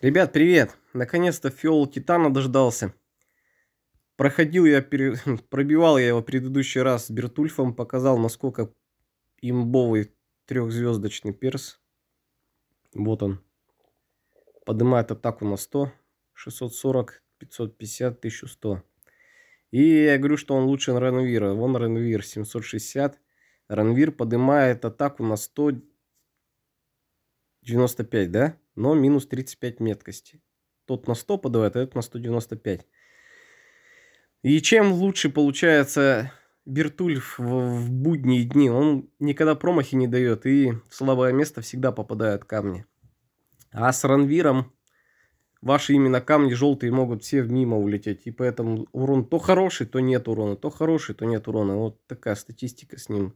Ребят, привет! Наконец-то Фиол Титана дождался. Проходил я, пере... пробивал я его предыдущий раз с Бертульфом, показал, насколько имбовый трехзвездочный перс. Вот он. Поднимает атаку на 100, 640, 550, 1100. И я говорю, что он лучше Ренвира. Вон Ренвир 760. Ренвир поднимает атаку на 100, 95, да? Но минус 35 меткости. Тот на 100 подавает, а этот на 195. И чем лучше получается Бертуль в, в будние дни, он никогда промахи не дает и в слабое место всегда попадают камни. А с Ранвиром ваши именно камни желтые могут все мимо улететь. И поэтому урон то хороший, то нет урона, то хороший, то нет урона. Вот такая статистика с ним.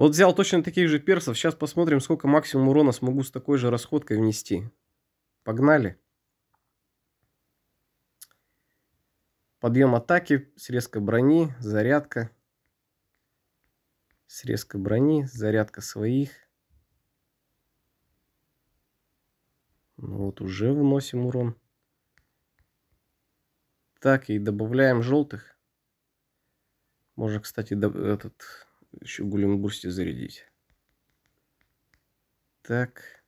Вот взял точно таких же персов, сейчас посмотрим, сколько максимум урона смогу с такой же расходкой внести. Погнали. Подъем атаки, срезка брони, зарядка. Срезка брони, зарядка своих. Ну вот уже вносим урон. Так, и добавляем желтых. Можно, кстати, этот еще гулембурсти зарядить. Так.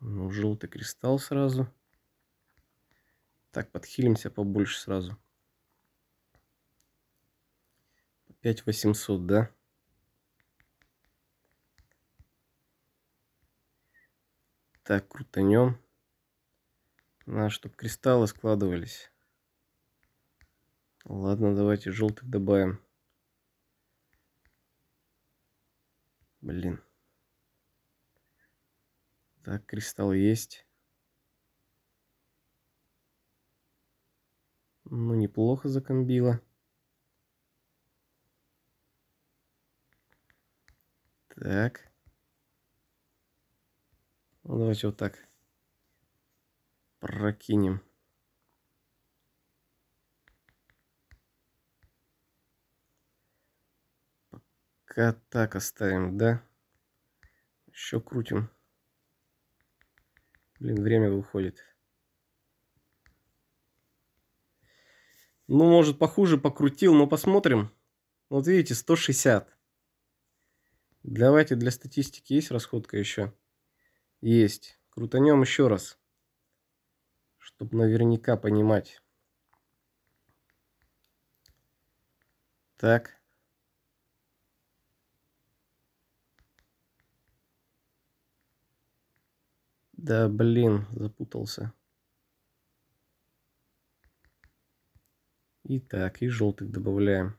Ну, желтый кристалл сразу. Так, подхилимся побольше сразу. 5800, да? Так, крутанем. на чтобы кристаллы складывались. Ладно, давайте желтых добавим. Блин. Так, кристалл есть. Ну, неплохо закомбила. Так. Ну, давайте вот так прокинем. Пока так оставим, да? Еще крутим. Блин, время выходит. Ну, может, похуже покрутил, но посмотрим. Вот видите, 160. Давайте для статистики есть расходка еще? Есть. Крутанем еще раз. Чтобы наверняка понимать. Так. Да блин, запутался. Итак, так, и желтых добавляем.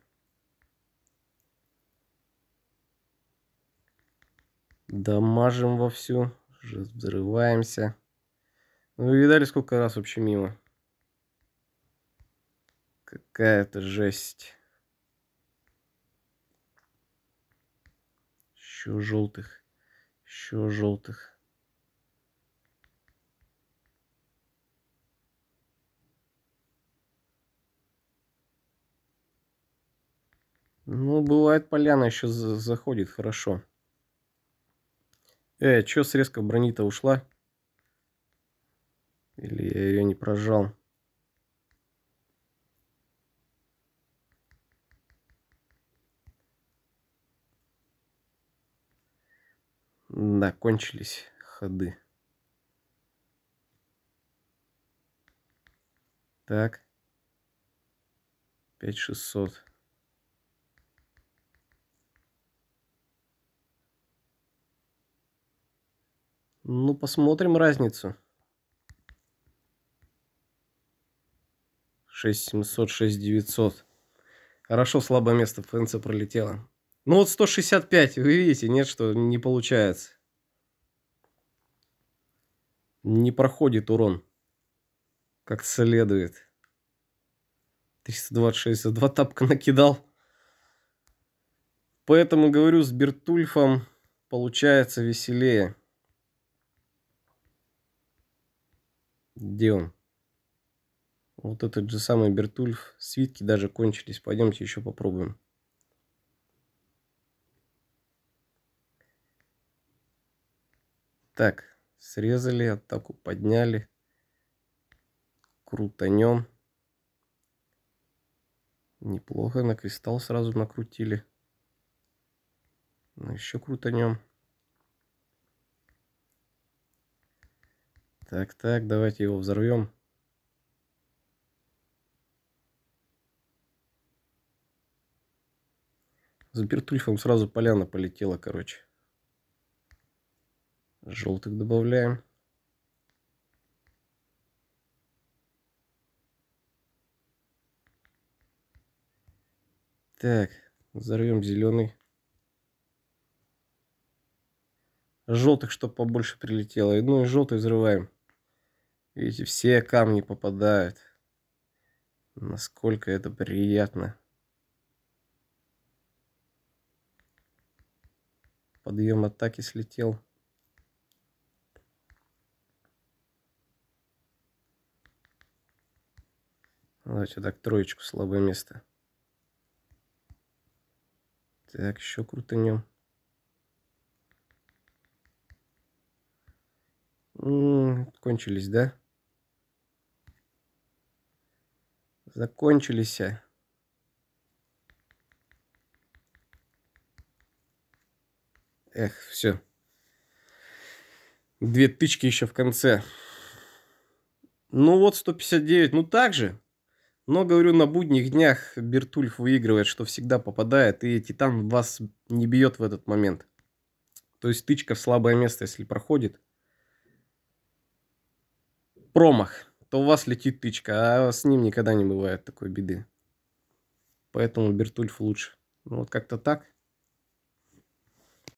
Дамажим вовсю. Взрываемся. Ну, вы видали, сколько раз вообще мимо? Какая-то жесть. Еще желтых. Еще желтых. Ну, бывает, поляна еще за заходит хорошо. Э, что срезка брони-то ушла? Или я ее не прожал? Да, кончились ходы. Так. пять шестьсот Ну, посмотрим разницу. 6700, 6900. Хорошо, слабое место в пролетело. Ну вот 165, вы видите, нет, что не получается. Не проходит урон. Как следует. 326, два тапка накидал. Поэтому, говорю, с Бертульфом получается веселее. Где он? Вот этот же самый Бертульф. Свитки даже кончились. Пойдемте еще попробуем. Так, срезали, атаку подняли. Крутанем. Неплохо, на кристалл сразу накрутили. Ну, еще крутанем. Так, так, давайте его взорвем. С бертульфом сразу поляна полетела, короче. Желтых добавляем. Так, взорвем зеленый. Желтых, чтобы побольше прилетело. Ну и желтый взрываем. Ведь все камни попадают. Насколько это приятно. Подъем атаки слетел. Давайте так, троечку, слабое место. Так, еще крутанем. М -м, кончились, да? закончились. Эх, все. Две тычки еще в конце. Ну вот 159, ну так же. Но, говорю, на будних днях Бертульф выигрывает, что всегда попадает, и Титан вас не бьет в этот момент. То есть тычка в слабое место, если проходит. Промах то у вас летит тычка, а с ним никогда не бывает такой беды. Поэтому Бертульф лучше. Ну вот как-то так.